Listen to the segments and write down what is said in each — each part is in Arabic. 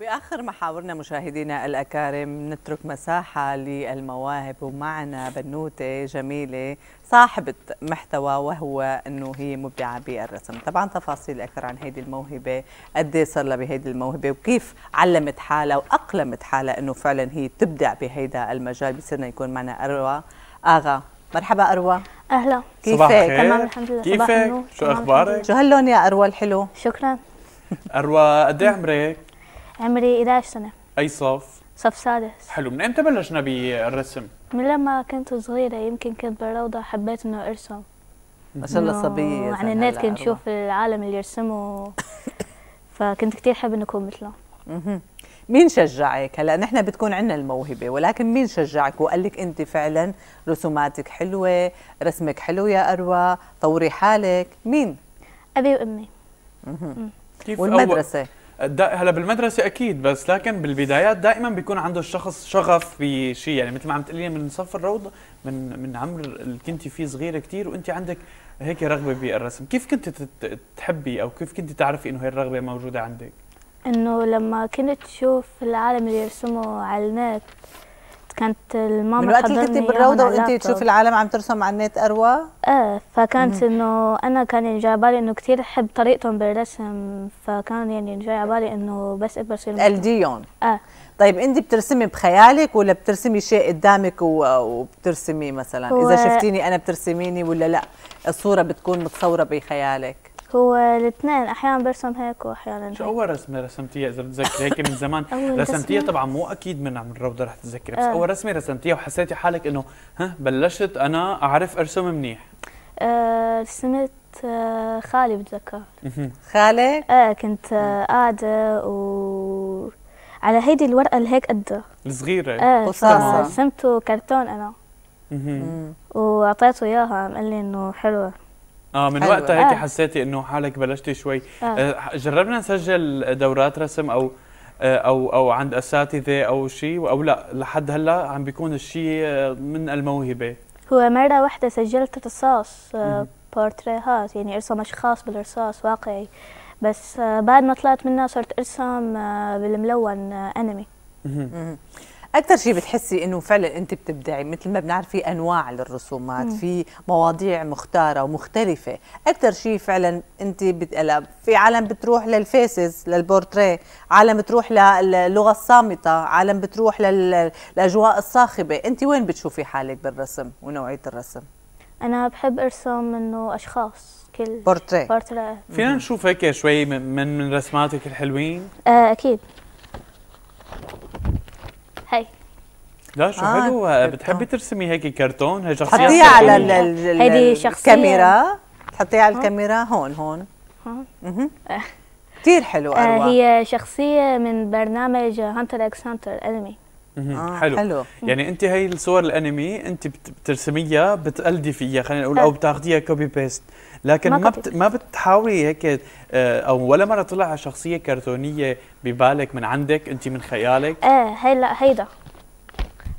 باخر محاورنا مشاهدينا الاكارم نترك مساحه للمواهب ومعنا بنوته جميله صاحبه محتوى وهو انه هي مبدعه بالرسم، طبعا تفاصيل اكثر عن هيدي الموهبه، قد إيه صار لها بهيدي الموهبه وكيف علمت حالها واقلمت حالها انه فعلا هي تبدع بهيدا المجال، بصيرنا يكون معنا اروى اغا، مرحبا اروى اهلا كيفك؟ تمام الحمد لله كيفك؟ شو اخبارك؟ شو هاللون يا اروى الحلو؟ شكرا اروى قد ايه عمرك؟ عمري 11 سنة أي صف؟ صف سادس حلو من امتى بلشنا بالرسم؟ من لما كنت صغيرة يمكن كنت بالروضة حبيت انه ارسم ما شاء الله صبية يعني النت كنت أشوف العالم اللي يرسموا فكنت كثير حابة إنه اكون مثله مين شجعك؟ هلا نحن بتكون عندنا الموهبة ولكن مين شجعك وقال لك انت فعلا رسوماتك حلوة، رسمك حلو يا اروى، طوري حالك، مين؟ ابي وامي كيف والمدرسة أول هلا بالمدرسه اكيد بس لكن بالبدايات دائما بيكون عنده الشخص شغف بشيء يعني مثل ما عم تقولي من صف الروضه من من عمر اللي كنت فيه صغيره كثير وانت عندك هيك رغبه بالرسم كيف كنت تحبي او كيف كنت تعرفي انه هي الرغبه موجوده عندك انه لما كنت تشوف العالم اللي يرسموا على النت كانت الماما من وقت اللي كنتي بالروضه وانت تشوفي العالم عم ترسم على النت اروى؟ ايه فكانت انه انا كان يعني جاي على بالي انه كثير احب طريقتهم بالرسم فكان يعني جاي على بالي انه بس اقدر اصير تقلديهم ايه طيب انت بترسمي بخيالك ولا بترسمي شيء قدامك وبترسمي مثلا اذا شفتيني انا بترسميني ولا لا الصوره بتكون متصوره بخيالك هو الاثنين احيانا برسم هيك واحيانا هيك. شو اول رسمه رسمتيها اذا بتذكري هيك من زمان رسمتيها طبعا مو اكيد من عم الروضه رح تتذكري بس آه. اول رسمه رسمتيها وحسيتي حالك انه ها بلشت انا اعرف ارسم منيح آه، رسمت آه، خالي بتذكر خالك؟ ايه كنت قاعده و على هيدي الورقه اللي هيك قدها الصغيره ايه رسمته كرتون انا واعطيته اياها قال لي انه حلوه اه من وقتها هيك آه. حسيتي انه حالك بلشتي شوي آه. آه، جربنا نسجل دورات رسم او آه، او او عند اساتذه او شيء او لا لحد هلا عم بيكون الشيء آه، من الموهبه هو مره واحده سجلت رصاص بورتريهات يعني ارسم اشخاص بالرصاص واقعي بس بعد ما طلعت منها صرت ارسم بالملون انمي اكثر شيء بتحسي انه فعلا انت بتبدعي مثل ما بنعرف في انواع للرسومات في مواضيع مختاره ومختلفه اكثر شيء فعلا انت بتقلب في عالم بتروح للفيسز للبورتريه عالم بتروح للغه الصامته عالم بتروح للاجواء الصاخبه انت وين بتشوفي حالك بالرسم ونوعيه الرسم انا بحب ارسم انه اشخاص كل بورتريه بورتريه فينا نشوف هيك شوي من من رسماتك الحلوين آه، اكيد هي لا شو آه حلوة آه، بتحبي ترسمي هيك كرتون هي شخصية حطيها على هيدي شخصية الكاميرا تحطيها على الكاميرا هون هون آه. كثير حلو آه هي شخصية من برنامج هانتر اكس هانتر انمي آه، حلو. حلو يعني انت هي الصور الانمي انت بترسميها بتقلدي فيها خلينا نقول او بتاخذيها كوبي بيست لكن ما بت ما بتحاولي هيك آه، او ولا مره طلع على شخصيه كرتونيه ببالك من عندك انت من خيالك ايه هلا هيدا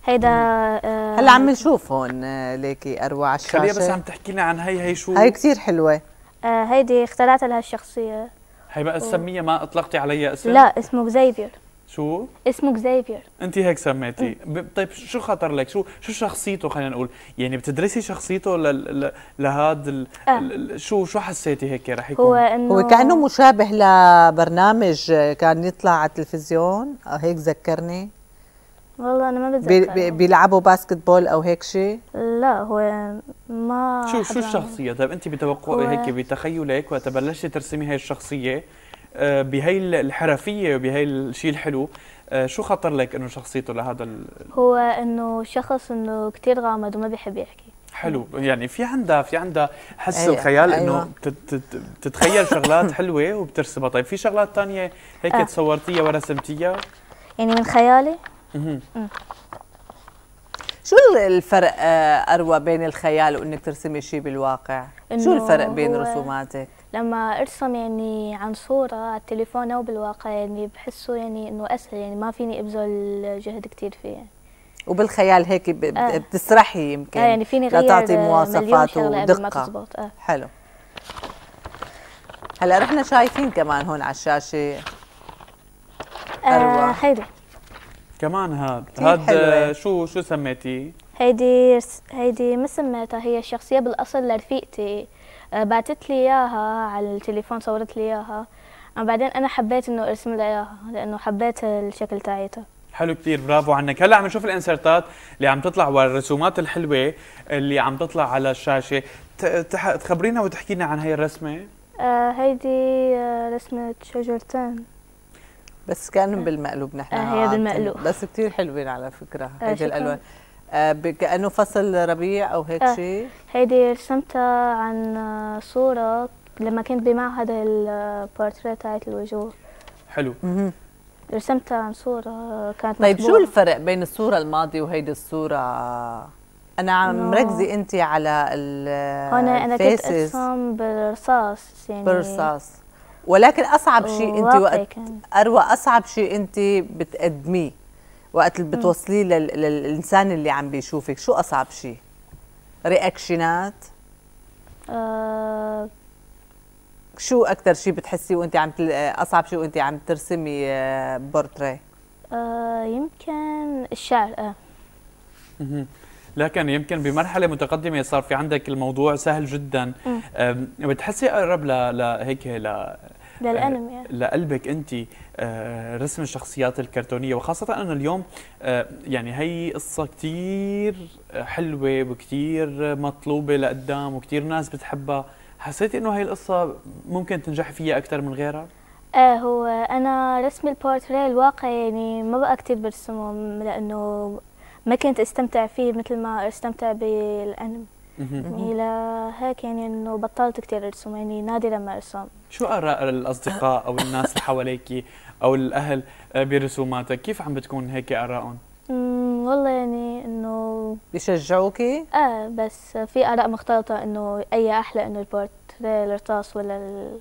هيدا آه هلا عم نشوف هون آه، ليكي اروع الشاشه خليها بس عم تحكي لنا عن هي هي شو هي كثير حلوه آه هيدي اخترعتها لهالشخصيه هي بقى تسميها ما اطلقتي عليها اسم لا اسمه زيفير شو؟ اسمه كزافير انت هيك سميتي طيب شو خطر لك شو شو شخصيته خلينا نقول يعني بتدرسي شخصيته لهذا ال... آه. شو شو حسيتي هيك رح يكون هو انه هو كانه مشابه لبرنامج كان يطلع على التلفزيون آه، هيك ذكرني والله انا ما بتذكر بي... بيلعبوا باسكت بول او هيك شيء لا هو ما شو شو الشخصيه طيب انت بتوقع هيك بتخيلك وقت بلشتي ترسمي هاي الشخصيه آه، بهي الحرفيه وبهي الشيء الحلو آه، شو خطر لك انه شخصيته لهذا ال... هو انه شخص انه كثير غامض وما بيحب يحكي حلو يعني في عندها في عندها حس أيوة. الخيال أيوة. انه أيوة. شغلات حلوه وبترسمها طيب في شغلات تانية هيك آه. تصورتيها ورسمتيها يعني من خيالي شو الفرق آه، اروى بين الخيال وانك ترسمي شيء بالواقع شو الفرق بين رسوماتك لما ارسم يعني عن صورة على التليفون او بالواقع يعني بحسه يعني انه اسهل يعني ما فيني ابذل جهد كثير فيه يعني. وبالخيال هيك آه. بتسرحي يمكن آه يعني فيني غير لتعطي مواصفات ودقة آه. حلو هلا رحنا شايفين كمان هون على الشاشة آه هيدي كمان هاد هاد آه، شو شو سميتيه؟ هيدي هيدي ما سميتها هي الشخصية بالأصل لرفيقتي آه، باتت لي اياها على التليفون صورت لي اياها آه، بعدين انا حبيت انه ارسم لها اياها لانه حبيت الشكل تاعيتها حلو كثير برافو عنك هلا عم نشوف الانسرتات اللي عم تطلع والرسومات الحلوه اللي عم تطلع على الشاشه تخبرينا وتحكي لنا عن هي الرسمه آه هيدي آه، رسمه شجرتين بس كان بالمقلوب نحن آه هي بالمقلوب بس كثير حلوين على فكره هيدي آه الالوان آه، كانه فصل ربيع او هيك آه، شيء هيدي رسمتها عن صوره لما كنت بمعهد البورتريه تاعت الوجوه حلو رسمتها عن صوره كانت طيب مطبوعة. شو الفرق بين الصوره الماضيه وهيدي الصوره انا عم مركزه انت على ال انا انا كنت ارسم بالرصاص يعني بالرصاص ولكن اصعب شيء انت وقت اروى اصعب شيء انت بتقدميه وقت اللي بتوصليه للانسان اللي عم بيشوفك شو اصعب شيء رياكشنات أه شو اكثر شيء بتحسي وانت عم تل... اصعب شيء وانت عم ترسمي آه، بورتريه أه يمكن الشعر أه. لكن يمكن بمرحله متقدمه صار في عندك الموضوع سهل جدا بتحسي اقرب لهيك ل... للانمي آه، يعني. لقلبك انت آه، رسم الشخصيات الكرتونيه وخاصه انه اليوم آه، يعني هي قصه كثير حلوه وكثير مطلوبه لقدام وكثير ناس بتحبها حسيتي انه هي القصه ممكن تنجحي فيها اكثر من غيرها آه هو انا رسم البورتريه الواقعي يعني ما بقى كثير برسمه لانه ما كنت استمتع فيه مثل ما استمتع بالانمي الى يعني هيك يعني انه بطلت كثير ارسم يعني نادرا ما ارسم شو اراء الاصدقاء او الناس اللي حواليك او الاهل برسوماتك كيف عم بتكون هيك ارائهم والله يعني انه بيشجعوكي؟ اه بس في اراء مختلطه انه اي احلى انه البورتريه الرصاص ولا ال...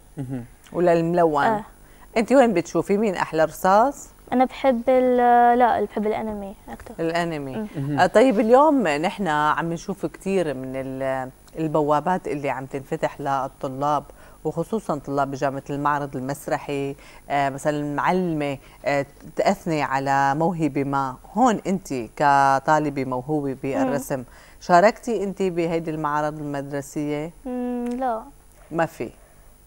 ولا الملون آه. انت وين بتشوفي مين احلى رصاص؟ انا بحب الـ لا بحب الانمي اكثر الانمي آه، طيب اليوم نحن عم نشوف كثير من البوابات اللي عم تنفتح للطلاب وخصوصا طلاب بجامعه المعرض المسرحي آه، مثلا معلمه آه، تاثني على موهبه ما هون انت كطالبه موهوبه بالرسم شاركتي انت بهيدي المعارض المدرسيه لا ما في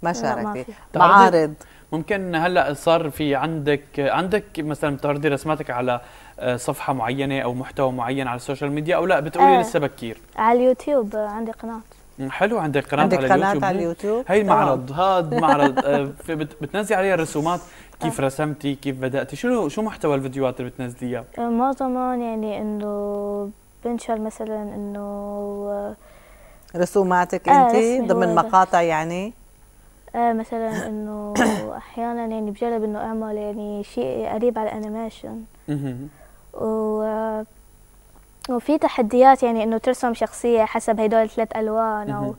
ما شاركتي معارض ممكن هلا صار في عندك عندك مثلا بتعرضي رسماتك على آه، صفحه معينه او محتوى معين على السوشيال ميديا او لا بتقولي إيه. لسه بكير على اليوتيوب آه، عندي قناه حلو عندك قناه عندك على قناة اليوتيوب على اليوتيوب هي معرض هذا معرض بتنزلي عليها الرسومات كيف آه. رسمتي كيف بداتي شنو شو محتوى الفيديوهات اللي بتنزليها معظم يعني انه بنشر مثلا انه رسوماتك انت آه ضمن مقاطع يعني آه مثلا انه واحيانا يعني بجرب انه اعمل يعني شيء قريب على الانيميشن و وفي تحديات يعني انه ترسم شخصيه حسب هدول الثلاث الوان او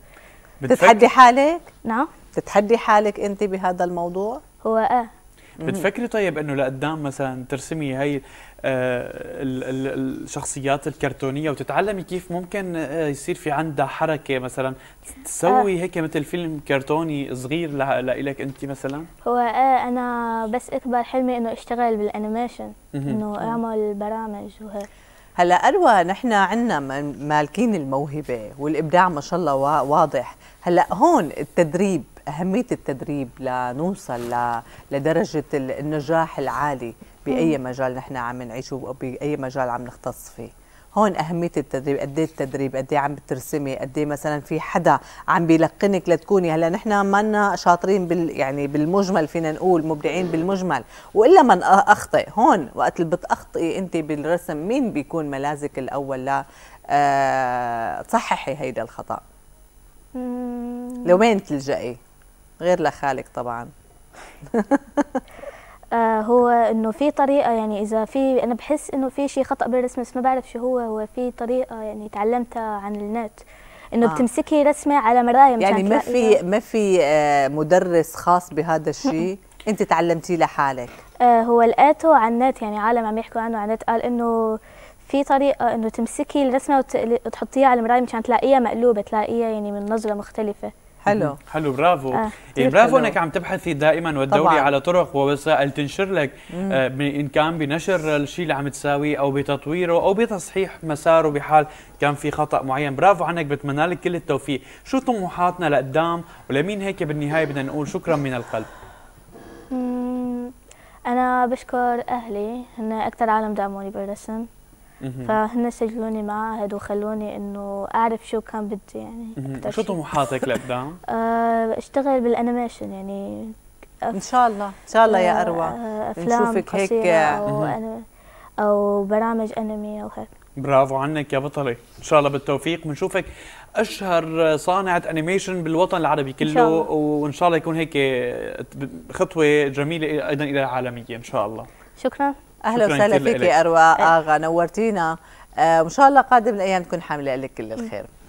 بتتحدي حالك؟ نعم بتتحدي حالك انت بهذا الموضوع؟ هو اه بتفكري طيب انه لقدام مثلا ترسمي هي آه، الشخصيات الكرتونيه وتتعلمي كيف ممكن آه، يصير في عندها حركه مثلا تسوي آه. هيك مثل فيلم كرتوني صغير لإلك انت مثلا هو انا بس اكبر حلمي انه اشتغل بالانيميشن انه اعمل برامج وهيك هلا اروى نحن عندنا مالكين الموهبه والابداع ما شاء الله واضح هلا هون التدريب أهمية التدريب لنوصل لدرجة النجاح العالي بأي مجال نحن عم نعيشه باي مجال عم نختص فيه هون أهمية التدريب قد ايه التدريب قد ايه عم بترسمي قد ايه مثلا في حدا عم بيلقنك لتكوني هلا نحن منا شاطرين بال يعني بالمجمل فينا نقول مبدعين بالمجمل وإلا من أخطئ هون وقت اللي بتخطئي أنت بالرسم مين بيكون ملاذك الأول لا آه، تصححي هيدا الخطأ لوين تلجئي؟ غير لخالك طبعا آه هو انه في طريقه يعني اذا في انا بحس انه في شيء خطا بالرسم بس ما بعرف شو هو هو في طريقه يعني تعلمتها عن النت انه آه. بتمسكي رسمه على مرايه يعني ما في ما في آه مدرس خاص بهذا الشيء انت تعلمتيه لحالك آه هو لقيته على النت يعني عالم عم يحكوا عنه على النت قال انه في طريقه انه تمسكي الرسمه وتحطيها على المرايه مشان تلاقيها مقلوبه تلاقيها يعني من نظره مختلفه حلو حلو برافو آه. إيه برافو انك عم تبحثي دائما والدوري طبعاً. على طرق ووسائل تنشر لك آه ان كان بنشر الشيء اللي عم تساويه او بتطويره او بتصحيح مساره بحال كان في خطا معين برافو عنك بتمنى لك كل التوفيق شو طموحاتنا لقدام ولمين هيك بالنهايه بدنا نقول شكرا من القلب انا بشكر اهلي هن اكثر عالم دعموني بالرسم فهن سجلوني معاهد وخلوني انه اعرف شو كان بدي يعني شو طموحاتك لقدام؟ اشتغل آه، بالانيميشن يعني ان شاء الله ان شاء الله يا آه، اروى نشوفك هيك آه، أو, برامج انمي او هيك برافو عنك يا بطلة ان شاء الله بالتوفيق بنشوفك اشهر صانعة انيميشن بالوطن العربي كله إن وان شاء الله يكون هيك خطوة جميلة ايضا الى العالمية ان شاء الله شكرا اهلا وسهلا فيك يا اروى إيه. اغا نورتينا آه، وان شاء الله قادم الايام تكون حامله لك كل الخير